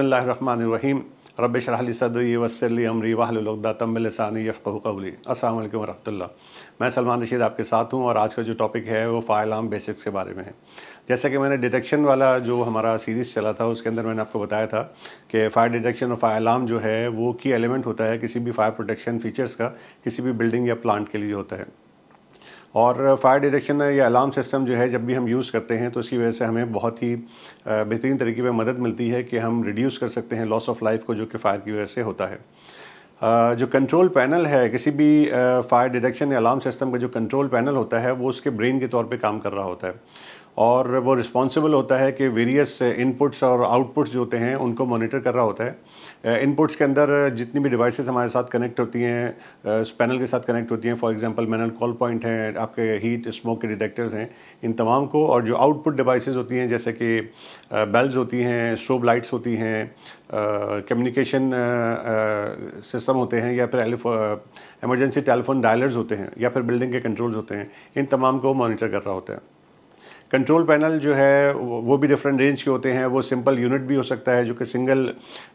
बसमीम रबरली सद वसली अमरी वाहलदातम्बलसानी यफ़़क़ली असल वरहमल्ला मैं सलमान रशीद आपके साथ हूँ और आज का जो टॉपिक है वो फ़ायलाम बेसिक्स के बारे में है जैसा कि मैंने डिटेक्शन वाला जो हमारा सीरीज़ चला था उसके अंदर मैंने आपको बताया था कि फायर डिटेक्शन और फायर अलार्म जो है वो की एलिमेंट होता है किसी भी फायर प्रोटेक्शन फीचर्स का किसी भी बिल्डिंग या प्लांट के लिए होता है और फायर डिटेक्शन या अलार्म सिस्टम जो है जब भी हम यूज़ करते हैं तो इसकी वजह से हमें बहुत ही बेहतरीन तरीके में मदद मिलती है कि हम रिड्यूस कर सकते हैं लॉस ऑफ लाइफ को जो कि फायर की वजह से होता है जो कंट्रोल पैनल है किसी भी फायर डिटेक्शन या अलार्म सिस्टम का जो कंट्रोल पैनल होता है वो उसके ब्रेन के तौर पर काम कर रहा होता है और वो रिस्पॉन्सिबल होता है कि वेरियस इनपुट्स uh, और आउटपुट्स जो होते हैं उनको मॉनिटर कर रहा होता है इनपुट्स uh, के अंदर जितनी भी डिवाइसेस हमारे साथ कनेक्ट होती हैं पैनल uh, के साथ कनेक्ट होती हैं for example manual call point हैं आपके हीट स्मोक के डिटेक्टर्स हैं इन तमाम को और जो आउटपुट डिवाइसेज होती हैं जैसे कि बेल्स होती हैं स्ट्रोब लाइट्स होती हैं कम्युनिकेशन सिस्टम होते हैं या फिर एमरजेंसी टेलीफोन डायलर्स होते हैं या फिर बिल्डिंग के कंट्रोल्स होते हैं इन तमाम को मॉनिटर कर रहा होता है कंट्रोल पैनल जो है वो भी डिफरेंट रेंज के होते हैं वो सिंपल यूनिट भी हो सकता है जो कि सिंगल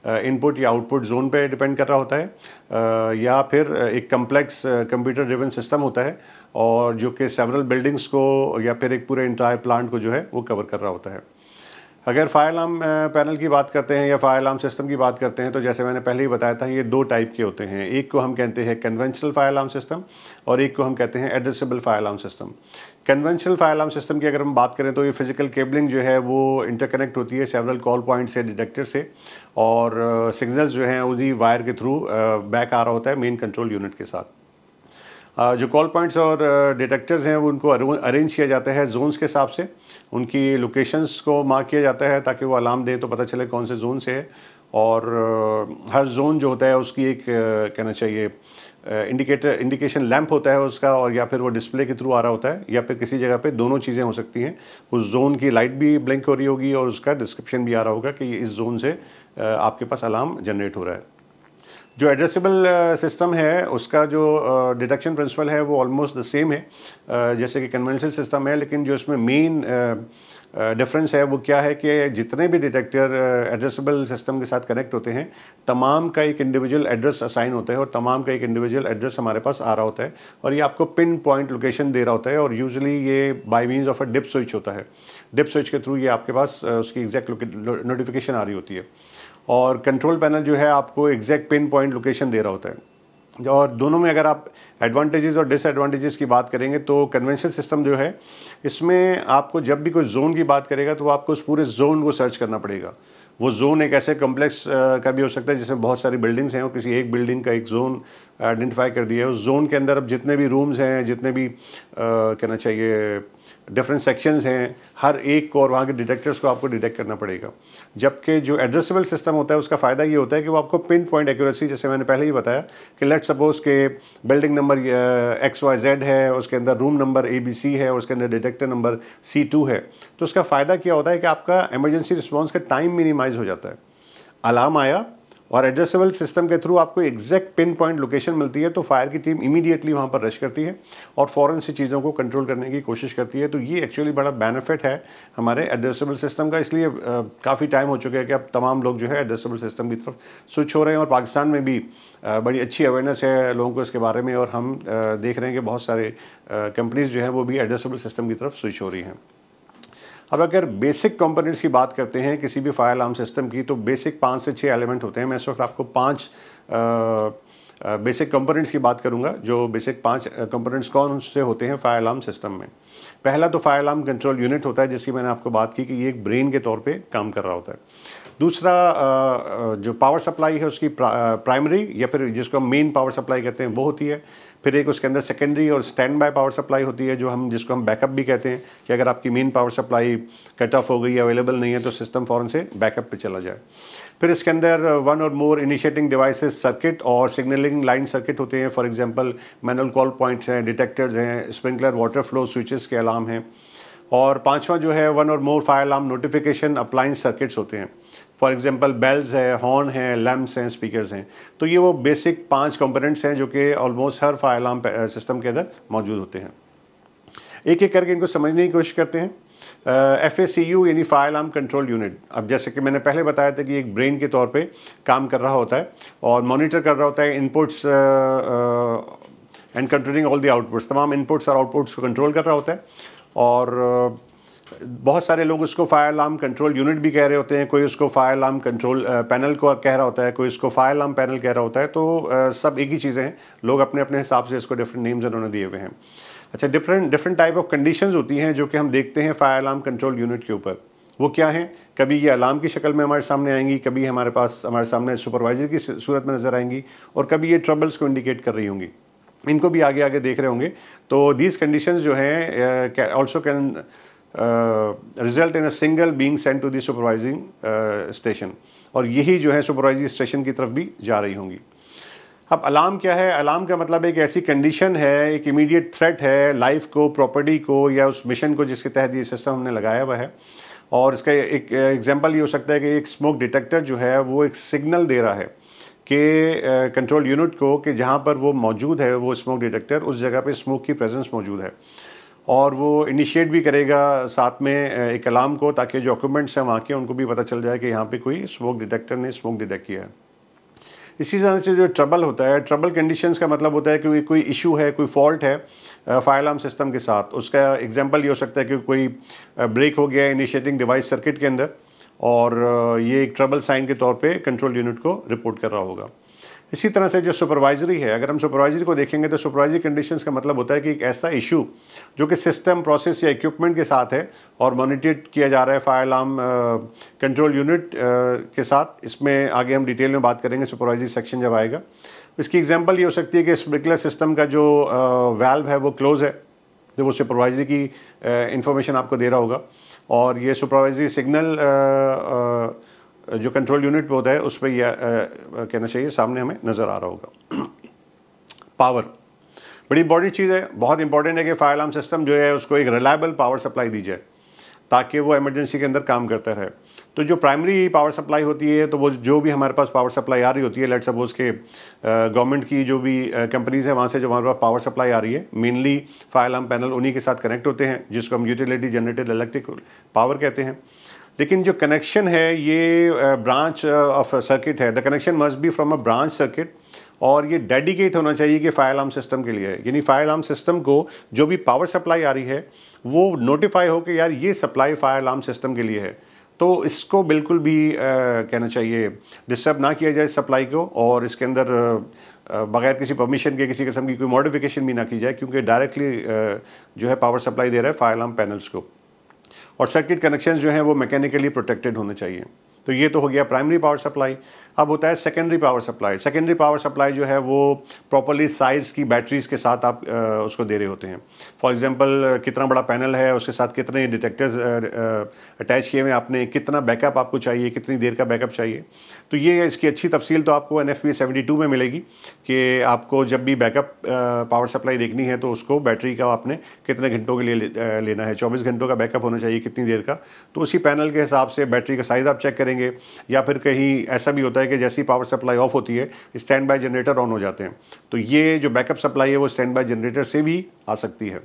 इनपुट uh, या आउटपुट जोन पे डिपेंड कर रहा होता है uh, या फिर uh, एक कम्प्लेक्स कंप्यूटर ड्रिवन सिस्टम होता है और जो कि सेवरल बिल्डिंग्स को या फिर एक पूरे इंटायर प्लांट को जो है वो कवर कर रहा होता है अगर फायर अलार्म पैनल की बात करते हैं या फायर अलार्म सिस्टम की बात करते हैं तो जैसे मैंने पहले ही बताया था ये दो टाइप के होते हैं एक को हम कहते हैं कन्वेंशनल फायर अलार्म सिस्टम और एक को हम कहते हैं addressable fire alarm system conventional fire alarm system की अगर हम बात करें तो ये फिजिकल केबलिंग जो है वो इंटरकनेक्ट होती है सेवरल कॉल पॉइंट से डिटेक्टर से और सिग्नल्स uh, जो हैं उसी वायर के थ्रू बैक uh, आ रहा होता है मेन कंट्रोल यूनिट के साथ uh, जो कॉल पॉइंट्स और डिटेक्टर्स हैं वो उनको अरेंज किया जाता है जोन्स के हिसाब से उनकी लोकेशंस को मार्क किया जाता है ताकि वो अलार्म दें तो पता चले कौन से जोन से है और हर जोन जो होता है उसकी एक कहना चाहिए इंडिकेटर इंडिकेशन लैंप होता है उसका और या फिर वो डिस्प्ले के थ्रू आ रहा होता है या फिर किसी जगह पे दोनों चीज़ें हो सकती हैं उस जोन की लाइट भी ब्लिंक हो रही होगी और उसका डिस्क्रिप्शन भी आ रहा होगा कि इस जोन से आपके पास अलार्म जनरेट हो रहा है जो एड्रेसेबल सिस्टम है उसका जो डिडक्शन प्रिंसिपल है वो ऑलमोस्ट द सेम है जैसे कि कन्वेंशनल सिस्टम है लेकिन जो इसमें मेन डिफरेंस है वो क्या है कि जितने भी डिटेक्टर एड्रेसेबल सिस्टम के साथ कनेक्ट होते हैं तमाम का एक इंडिविजुअल एड्रेस असाइन होता है और तमाम का एक इंडिविजुअल एड्रेस हमारे पास आ रहा होता है और ये आपको पिन पॉइंट लोकेशन दे रहा होता है और यूजली ये by means of a dip switch होता है डिप स्विच के थ्रू ये आपके पास उसकी एग्जैक्ट नोटिफिकेशन आ रही होती है और कंट्रोल पैनल जो है आपको एग्जैक्ट पिन पॉइंट लोकेशन दे रहा होता है और दोनों में अगर आप एडवांटेजेस और डिसएडवांटेजेस की बात करेंगे तो कन्वेंशन सिस्टम जो है इसमें आपको जब भी कोई जोन की बात करेगा तो आपको उस पूरे जोन को सर्च करना पड़ेगा वो जोन एक ऐसे कम्प्लेक्स का भी हो सकता है जिसमें बहुत सारी बिल्डिंग्स हैं और किसी एक बिल्डिंग का एक जोन आइडेंटिफाई कर दिया है उस जोन के अंदर अब जितने भी रूम्स हैं जितने भी कहना चाहिए डिफरेंट सेक्शंस हैं हर एक को और वहाँ के डिटेक्टर्स को आपको डिटेक्ट करना पड़ेगा जबकि जो एड्रेसेबल सिस्टम होता है उसका फ़ायदा ये होता है कि वो आपको पिन पॉइंट एक्यूरेसी जैसे मैंने पहले ही बताया कि लेट सपोज के building number X Y Z है उसके अंदर room number A B C है उसके अंदर डिटेक्टर नंबर सी टू है तो उसका फ़ायदा क्या होता है कि आपका एमरजेंसी रिस्पॉन्स का टाइम मिनिमाइज हो जाता है अलार्म आया और एड्रेसेबल सिस्टम के थ्रू आपको एग्जैक्ट पिन पॉइंट लोकेशन मिलती है तो फायर की टीम इमीडिएटली वहाँ पर रश करती है और फ़ौरन से चीज़ों को कंट्रोल करने की कोशिश करती है तो ये एक्चुअली बड़ा बेनिफिट है हमारे एड्रेसेबल सिस्टम का इसलिए काफ़ी टाइम हो चुका है कि अब तमाम लोग जो है एड्रेसेबल सिस्टम की तरफ स्विच हो रहे हैं और पाकिस्तान में भी बड़ी अच्छी अवेयरनेस है लोगों को इसके बारे में और हम देख रहे हैं कि बहुत सारे कंपनीज़ जो है वो भी एड्रेसेबल सिस्टम की तरफ स्विच हो रही हैं अब अगर बेसिक कंपोनेंट्स की बात करते हैं किसी भी फायर अलार्म सिस्टम की तो बेसिक पाँच से छः एलिमेंट होते हैं मैं इस वक्त आपको पाँच बेसिक कंपोनेंट्स की बात करूंगा जो बेसिक पांच कंपोनेंट्स कौन से होते हैं फायर अलार्म सिस्टम में पहला तो फायर अलार्म कंट्रोल यूनिट होता है जिसकी मैंने आपको बात की कि ये एक ब्रेन के तौर पे काम कर रहा होता है दूसरा जो पावर सप्लाई है उसकी प्राइमरी या फिर जिसको हम मेन पावर सप्लाई कहते हैं वो होती है फिर एक उसके अंदर सेकेंडरी और स्टैंड बाय पावर सप्लाई होती है जो हम जिसको हम बैकअप भी कहते हैं कि अगर आपकी main power supply cut off हो गई अवेलेबल नहीं है तो सिस्टम फ़ौरन से बैकअप पे चला जाए फिर इसके अंदर one or more initiating devices circuit और सिग्नलिंग लाइन सर्किट होते हैं for example manual call points हैं डिटेक्टर्स हैं स्प्रिंकलर वाटर फ्लो स्विचेस के अलार्म हैं और पांचवा जो है one or more fire alarm notification appliance circuits होते हैं फॉर एग्ज़ाम्पल बेल्स है हॉर्न है लैम्प्स हैं स्पीकर्स हैं तो ये वो बेसिक पांच कंपोनेंट्स हैं जो कि ऑलमोस्ट हर फायर अलार्म सिस्टम के अंदर मौजूद होते हैं एक एक करके इनको समझने की कोशिश करते हैं एफ ए सी यू यानी फायर अलार्म कंट्रोल यूनिट अब जैसे कि मैंने पहले बताया था कि एक ब्रेन के तौर पे काम कर रहा होता है और मॉनिटर कर रहा होता है inputs and controlling all the outputs तमाम इनपुट्स और आउटपुट्स को कंट्रोल कर रहा होता है और uh, बहुत सारे लोग उसको फायर लाम कंट्रोल यूनिट भी कह रहे होते हैं कोई उसको फायर लाम कंट्रोल पैनल को कह रहा होता है कोई उसको फायर लाम पैनल कह रहा होता है तो uh, सब एक ही चीज़ें हैं लोग अपने अपने हिसाब से इसको डिफरेंट नेम्स उन्होंने दिए हुए हैं अच्छा different different type of condition होती हैं जो कि हम देखते हैं फायर अलार्म कंट्रोल यूनिट के ऊपर वो क्या हैं कभी ये अलार्म की शक्ल में हमारे सामने आएंगी कभी हमारे पास हमारे सामने सुपरवाइजर की सूरत में नज़र आएंगी और कभी ये ट्रबल्स को इंडिकेट कर रही होंगी इनको भी आगे आगे देख रहे होंगे तो दीज कंडीशन जो हैं also can result in a single being sent to the supervising station और यही जो है सुपरवाइजिंग स्टेशन की तरफ भी जा रही होंगी अब अलार्म क्या है अलार्म का मतलब एक ऐसी कंडीशन है एक इमीडिएट थ्रेट है लाइफ को प्रॉपर्टी को या उस मिशन को जिसके तहत ये सिस्टम हमने लगाया हुआ है और इसका एक एग्जांपल ये हो सकता है कि एक स्मोक डिटेक्टर जो है वो एक सिग्नल दे रहा है कि कंट्रोल यूनिट को कि जहाँ पर वो मौजूद है वो स्मोक डिटेक्टर उस जगह पे स्मोक की प्रेजेंस मौजूद है और वो इनिशिएट भी करेगा साथ में एक अलार्म को ताकि जो डॉक्यूमेंट्स हैं वहाँ के उनको भी पता चल जाए कि यहाँ पे कोई स्मोक डिटेक्टर ने स्मोक डिटेक्ट किया है इसी तरह से जो ट्रबल होता है ट्रबल कंडीशंस का मतलब होता है कि कोई इशू है कोई फॉल्ट है फायर अलार्म सिस्टम के साथ उसका एग्जाम्पल ये हो सकता है कि कोई ब्रेक हो गया इनिशिएटिंग डिवाइस सर्किट के अंदर और ये एक ट्रबल साइन के तौर पे कंट्रोल यूनिट को रिपोर्ट कर रहा होगा इसी तरह से जो सुपरवाइजरी है अगर हम सुपरवाइजरी को देखेंगे तो सुपरवाइजरी कंडीशन का मतलब होता है कि एक ऐसा इशू जो कि सिस्टम प्रोसेस या इक्विपमेंट के साथ है और मॉनिटर किया जा रहा है फायर अलार्म कंट्रोल यूनिट के साथ इसमें आगे हम डिटेल में बात करेंगे सुपरवाइजरी सेक्शन जब आएगा इसकी एग्जाम्पल ये हो सकती है कि स्प्रिकलर सिस्टम का जो वैल्व uh, है वो क्लोज़ है जो वो सुपरवाइजरी की इंफॉर्मेशन uh, आपको दे रहा होगा और ये सुपरवाइजरी सिग्नल आ, आ, जो कंट्रोल यूनिट पे होता है उस पर यह कहना चाहिए सामने हमें नज़र आ रहा होगा पावर बड़ी इंपॉर्टेंट चीज़ है बहुत इंपॉर्टेंट है कि फायर अलार्म सिस्टम जो है उसको एक रिलायबल पावर सप्लाई दी जाए ताकि वो एमरजेंसी के अंदर काम करता रहे तो जो प्राइमरी पावर सप्लाई होती है तो वो जो भी हमारे पास पावर सप्लाई आ रही होती है लेट सपोज के गवर्नमेंट की जो भी कंपनीज़ हैं वहाँ से जो हमारे पास पावर सप्लाई आ रही है मेनली फायर अलार्म पैनल उन्हीं के साथ कनेक्ट होते हैं जिसको हम यूटिलिटी जनरेटेड इलेक्ट्रिक पावर कहते हैं लेकिन जो कनेक्शन है ये ब्रांच ऑफ सर्किट है the connection must be from a branch circuit और ये डेडिकेट होना चाहिए कि फायर अलार्म सिस्टम के लिए यानी फायर अलार्म सिस्टम को जो भी पावर सप्लाई आ रही है वो नोटिफाई हो कि यार ये सप्लाई फायर अलार्म सिस्टम के लिए है तो इसको बिल्कुल भी आ, कहना चाहिए डिस्टर्ब ना किया जाए सप्लाई को और इसके अंदर बगैर किसी परमिशन के किसी किस्म की कोई मॉडिफिकेशन भी ना की जाए क्योंकि डायरेक्टली जो है पावर सप्लाई दे रहा है फायर अलार्म पैनल्स को और सर्किट कनेक्शन जो हैं वो मैकेनिकली प्रोटेक्टेड होने चाहिए तो ये तो हो गया प्राइमरी पावर सप्लाई अब होता है secondary power supply secondary power supply जो है वो प्रॉपरली साइज़ की बैटरीज के साथ आप उसको दे रहे होते हैं फॉर एग्जांपल कितना बड़ा पैनल है उसके साथ कितने डिटेक्टर्स अटैच किए हुए आपने कितना बैकअप आपको चाहिए कितनी देर का बैकअप चाहिए तो ये इसकी अच्छी तफसील तो आपको एन एफ में मिलेगी कि आपको जब भी बैकअप पावर सप्लाई देखनी है तो उसको बैटरी का आपने कितने घंटों के लिए ले, लेना है चौबीस घंटों का बैकअप होना चाहिए कितनी देर का तो उसी पैनल के हिसाब से बैटरी का साइज़ आप चेक करेंगे या फिर कहीं ऐसा भी होता है होता है कि जैसी पावर सप्लाई ऑफ होती है स्टैंड बाई जनरेटर ऑन हो जाते हैं तो ये जो बैकअप सप्लाई है वो स्टैंड बाय जनरेटर से भी आ सकती है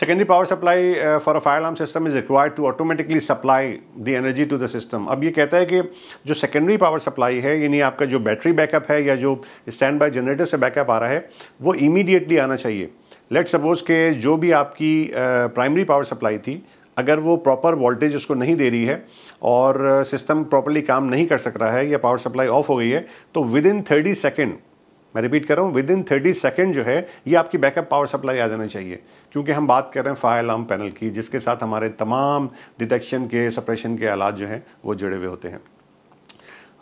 secondary power supply for a fire alarm system is required to automatically supply the energy to the system अब ये कहता है कि जो सेकेंडरी पावर सप्लाई है यानी आपका जो बैटरी बैकअप है या जो स्टैंड बाई जनरेटर से बैकअप आ रहा है वो इमीडिएटली आना चाहिए लेट सपोज के जो भी आपकी प्राइमरी पावर सप्लाई थी अगर वो प्रॉपर वोल्टेज उसको नहीं दे रही है और सिस्टम प्रॉपरली काम नहीं कर सक रहा है या पावर सप्लाई ऑफ हो गई है तो विद इन थर्टी सेकेंड मैं रिपीट कर रहा हूँ विद इन थर्टी सेकेंड जो है ये आपकी बैकअप पावर सप्लाई आ जाना चाहिए क्योंकि हम बात कर रहे हैं फायर अलार्म पैनल की जिसके साथ हमारे तमाम डिटेक्शन के सप्रेशन के आलात जो हैं वो जुड़े हुए होते हैं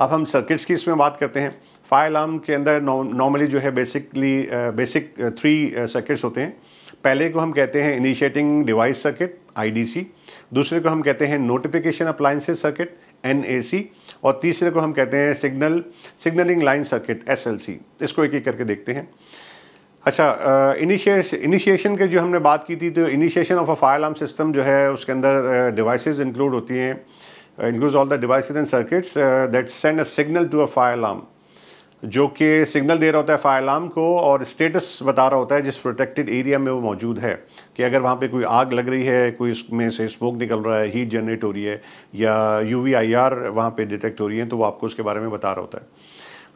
अब हम सर्किट्स की इसमें बात करते हैं फायर अलार्म के अंदर नॉर्मली जो है बेसिकली बेसिक थ्री सर्किट्स होते हैं पहले को हम कहते हैं इनिशिएटिंग डिवाइस सर्किट आईडीसी दूसरे को हम कहते हैं नोटिफिकेशन अप्लायंसेज सर्किट एन और तीसरे को हम कहते हैं सिग्नल सिग्नलिंग लाइन सर्किट एस इसको एक एक करके देखते हैं अच्छा इनिशिएशन इनिशिएशन के जो हमने बात की थी तो initiation of a fire alarm system जो है उसके अंदर डिवाइसेस इंक्लूड होती हैं include all the devices and circuits that send a signal to a fire alarm जो कि सिग्नल दे रहा होता है फायर अलार्म को और स्टेटस बता रहा होता है जिस प्रोटेक्टेड एरिया में वो मौजूद है कि अगर वहाँ पे कोई आग लग रही है कोई इसमें से स्मोक निकल रहा है हीट जनरेट हो रही है या यू वी आई आर वहाँ पर डिटेक्ट हो रही है तो वो आपको उसके बारे में बता रहा होता है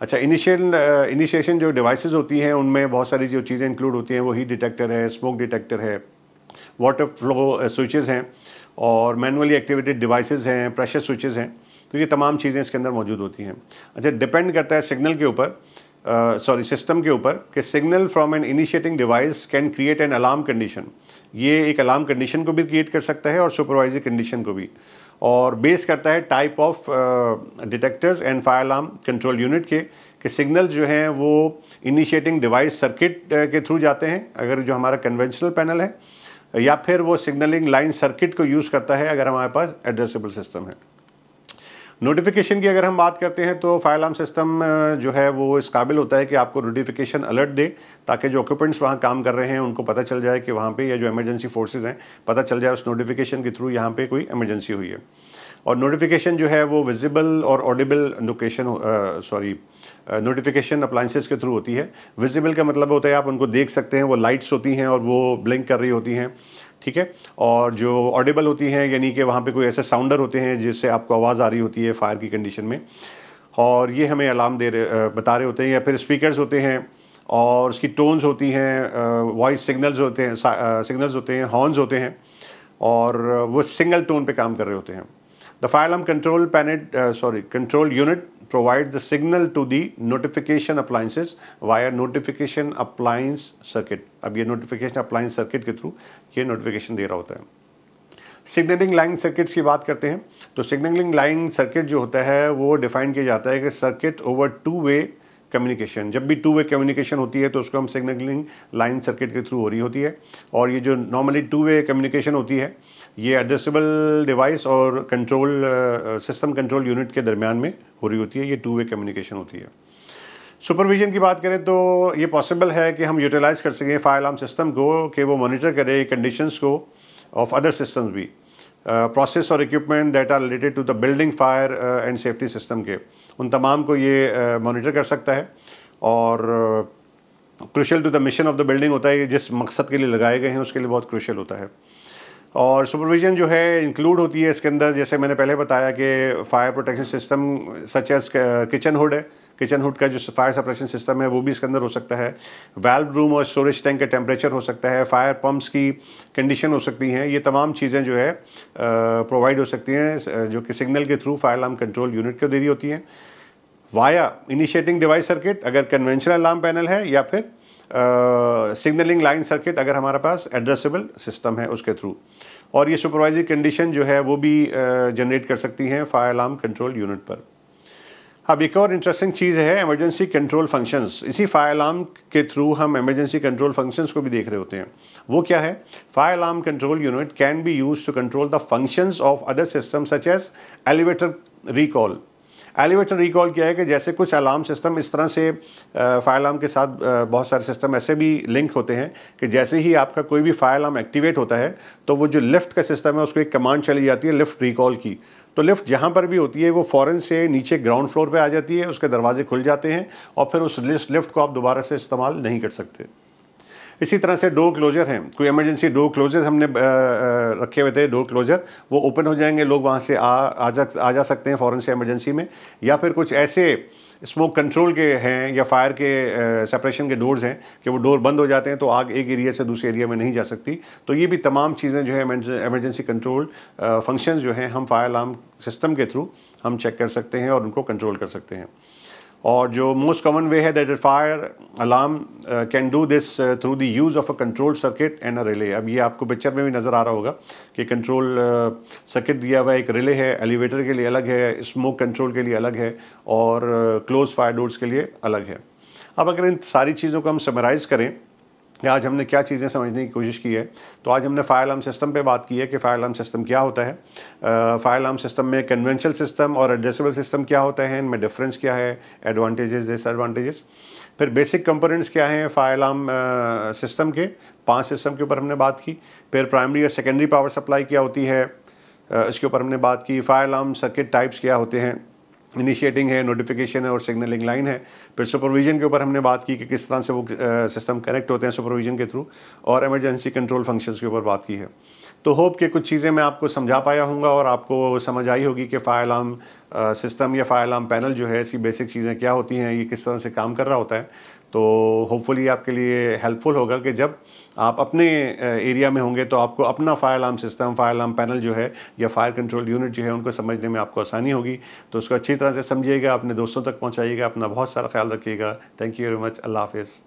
अच्छा इनिशियल इनिशिएशन uh, जो डिवाइस होती हैं उनमें बहुत सारी जो चीज़ें इंक्लूड होती हैं वो हीट डिटेक्टर है स्मोक डिटेक्टर है वाटर फ्लो स्विचेज़ हैं और मैनुअली एक्टिवेटेड डिवाइसेस हैं प्रेशर स्विचेज़ हैं तो ये तमाम चीज़ें इसके अंदर मौजूद होती हैं अच्छा डिपेंड करता है सिग्नल के ऊपर सॉरी सिस्टम के ऊपर कि signal from an initiating device can create an alarm condition ये एक अलार्म कंडीशन को भी क्रिएट कर सकता है और सुपरवाइजरी कंडीशन को भी और बेस करता है type of detectors and fire alarm control unit के कि सिग्नल जो हैं वो इनिशिएटिंग डिवाइस सर्किट के थ्रू जाते हैं अगर जो हमारा कन्वेंशनल पैनल है या फिर वो सिग्नलिंग लाइन सर्किट को यूज़ करता है अगर हमारे पास एड्रेसेबल सिस्टम है नोटिफिकेशन की अगर हम बात करते हैं तो फायर अलार्म सिस्टम जो है वो इस काबिल होता है कि आपको नोटिफिकेशन अलर्ट दे ताकि जो ऑक्यूपेंट्स वहाँ काम कर रहे हैं उनको पता चल जाए कि वहाँ पे या जो इमरजेंसी फोर्सेज हैं पता चल जाए उस नोटिफिकेशन के थ्रू यहाँ पे कोई इमरजेंसी हुई है और नोटिफिकेशन जो है वो विजिबल और audible location sorry notification appliances के थ्रू होती है विजिबल का मतलब होता है आप उनको देख सकते हैं वो लाइट्स होती हैं और वो ब्लिंक कर रही होती हैं ठीक है और जो ऑडिबल होती हैं यानी कि वहाँ पे कोई ऐसे साउंडर होते हैं जिससे आपको आवाज़ आ रही होती है फायर की कंडीशन में और ये हमें अलार्म दे रहे बता रहे होते हैं या फिर स्पीकर्स होते हैं और उसकी टोन्स होती हैं वॉइस सिग्नल्स होते हैं सिग्नल्स होते हैं हॉर्न्स होते हैं और वो सिंगल टोन पे काम कर रहे होते हैं The phylum control panel, uh, sorry, control unit provides the signal to the notification appliances via notification appliance circuit. अब ये notification appliance circuit के through ये notification दे रहा होता है सिग्नलिंग लाइन सर्किट्स की बात करते हैं तो सिग्नलिंग लाइन सर्किट जो होता है वो डिफाइन किया जाता है कि circuit over two way communication जब भी टू वे कम्युनिकेशन होती है तो उसको हम सिग्नलिंग लाइन सर्किट के थ्रू हो रही होती है और ये जो नॉर्मली टू वे कम्युनिकेशन होती है ये एड्रेसेबल डिवाइस और कंट्रोल सिस्टम कंट्रोल यूनिट के दरमियान में हो रही होती है ये टू वे कम्युनिकेशन होती है सुपरविजन की बात करें तो ये पॉसिबल है कि हम यूटिलाइज़ कर सकें फायर अलार्म सिस्टम को कि वो मॉनिटर करे कंडीशंस को ऑफ अदर सिस्टम्स भी प्रोसेस uh, और equipment that are related to the building fire and safety system के उन तमाम को ये मॉनिटर uh, कर सकता है और crucial to the mission of the building होता है जिस मकसद के लिए लगाए गए हैं उसके लिए बहुत क्रूशल होता है और सुपरविजन जो है इंक्लूड होती है इसके अंदर जैसे मैंने पहले बताया कि fire protection system such as kitchen hood है किचन हुड का जो फायर सप्रेशन सिस्टम है वो भी इसके अंदर हो सकता है वेल्व रूम और स्टोरेज टैंक का टेम्परेचर हो सकता है फायर पम्प्स की कंडीशन हो सकती हैं ये तमाम चीज़ें जो है प्रोवाइड uh, हो सकती हैं uh, जो कि सिग्नल के through fire alarm control unit को दे रही होती हैं वाया इनिशिएटिंग डिवाइस सर्किट अगर कन्वेंशनल अलार्म पैनल है या फिर सिग्नलिंग लाइन सर्किट अगर हमारे पास एड्रेसेबल सिस्टम है उसके थ्रू और ये सुपरवाइजरी कंडीशन जो है वो भी जनरेट uh, कर सकती हैं फायर अलार्म कंट्रोल यूनिट पर अब एक और इंटरेस्टिंग चीज़ है इमरजेंसी कंट्रोल फंक्शंस इसी फायर अलार्म के थ्रू हम इमरजेंसी कंट्रोल फंक्शंस को भी देख रहे होते हैं वो क्या है fire alarm control unit can be use to control the functions of other system such as elevator recall elevator recall किया है कि जैसे कुछ अलार्म सिस्टम इस तरह से फायर अलार्म के साथ बहुत सारे सिस्टम ऐसे भी लिंक होते हैं कि जैसे ही आपका कोई भी फायर अलार्म एक्टिवेट होता है तो वो जो लिफ्ट का सिस्टम है उसको एक कमांड चली जाती है लिफ्ट रिकॉल की तो लिफ्ट जहाँ पर भी होती है वो फॉरन से नीचे ग्राउंड फ्लोर पर आ जाती है उसके दरवाजे खुल जाते हैं और फिर उस लिफ्ट को आप दोबारा से इस्तेमाल नहीं कर सकते इसी तरह से डोर क्लोजर हैं कोई इमरजेंसी डोर क्लोजर हमने रखे हुए थे डोर क्लोजर वो ओपन हो जाएंगे लोग वहाँ से आ आ जा आ जा सकते हैं फ़ौरन से इमरजेंसी में या फिर कुछ ऐसे स्मोक कंट्रोल के हैं या फायर के सेपरेशन के डोर्स हैं कि वो डोर बंद हो जाते हैं तो आग एक एरिया से दूसरे एरिया में नहीं जा सकती तो ये भी तमाम चीज़ें जो है एमरजेंसी कंट्रोल फंक्शंस जो हैं हम फायर अलार्म सिस्टम के थ्रू हम चेक कर सकते हैं और उनको कंट्रोल कर सकते हैं और जो मोस्ट कॉमन वे है that fire alarm can do this through the use of a control circuit and a relay अब ये आपको पिक्चर में भी नज़र आ रहा होगा कि कंट्रोल सर्किट दिया हुआ है एक रिले है एलिवेटर के लिए अलग है स्मोक कंट्रोल के लिए अलग है और क्लोज फायर डोर्स के लिए अलग है अब अगर इन सारी चीज़ों को हम समराइज़ करें कि आज हमने क्या चीज़ें समझने की कोशिश की है तो आज हमने फायर अलार्म सिस्टम पे बात की है कि फायर अलार्म सिस्टम क्या होता है फायर अलार्म सिस्टम में कन्वेंशनल सिस्टम और एड्रेसेबल सिस्टम क्या होते हैं इनमें डिफरेंस क्या है एडवांटेजेस डिसएडवांटेजेस फिर बेसिक कंपोनेंट्स क्या हैं फायर अलार्म सिस्टम के पांच सिस्टम के ऊपर हमने बात की फिर प्राइमरी और सेकेंडरी पावर सप्लाई क्या होती है इसके ऊपर हमने बात की फायर अलार्म सर्किट टाइप्स क्या होते हैं इनिशिएटिंग है नोटिफिकेशन है और सिग्नलिंग लाइन है फिर सुपरविजन के ऊपर हमने बात की कि किस तरह से वो सिस्टम कनेक्ट होते हैं सुपरविजन के थ्रू और एमरजेंसी कंट्रोल फंक्शंस के ऊपर बात की है तो होप कि कुछ चीज़ें मैं आपको समझा पाया हूँगा और आपको समझ आई होगी कि फायर अलार्म सिस्टम या फायर अलार्म पैनल जो है इसकी बेसिक चीज़ें क्या होती हैं ये किस तरह से काम कर रहा होता है तो होपफुली आपके लिए हेल्पफुल होगा कि जब आप अपने एरिया में होंगे तो आपको अपना fire alarm system fire alarm panel जो है या फायर कंट्रोल यूनिट जो है उनको समझने में आपको आसानी होगी तो उसको अच्छी तरह से समझिएगा अपने दोस्तों तक पहुँचाइएगा अपना बहुत सारा ख्याल रखिएगा थैंक यू वेरी मच अल्लाह हाफिज़